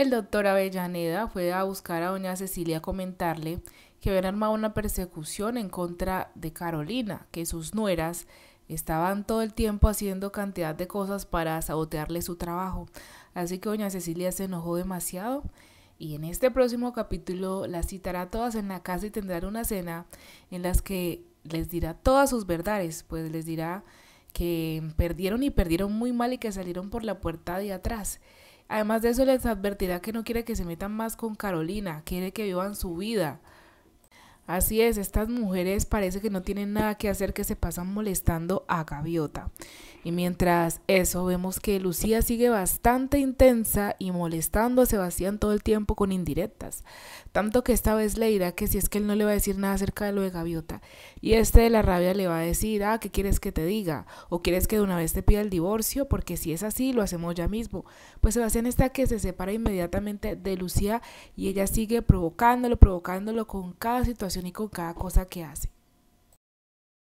El doctor Avellaneda fue a buscar a doña Cecilia a comentarle que habían armado una persecución en contra de Carolina, que sus nueras estaban todo el tiempo haciendo cantidad de cosas para sabotearle su trabajo. Así que doña Cecilia se enojó demasiado y en este próximo capítulo las citará todas en la casa y tendrá una cena en las que les dirá todas sus verdades, pues les dirá que perdieron y perdieron muy mal y que salieron por la puerta de atrás Además de eso les advertirá que no quiere que se metan más con Carolina, quiere que vivan su vida. Así es, estas mujeres parece que no tienen nada que hacer que se pasan molestando a Gaviota. Y mientras eso, vemos que Lucía sigue bastante intensa y molestando a Sebastián todo el tiempo con indirectas. Tanto que esta vez le dirá que si es que él no le va a decir nada acerca de lo de Gaviota. Y este de la rabia le va a decir, ah, ¿qué quieres que te diga? ¿O quieres que de una vez te pida el divorcio? Porque si es así, lo hacemos ya mismo. Pues Sebastián está que se separa inmediatamente de Lucía y ella sigue provocándolo, provocándolo con cada situación único con cada cosa que hace.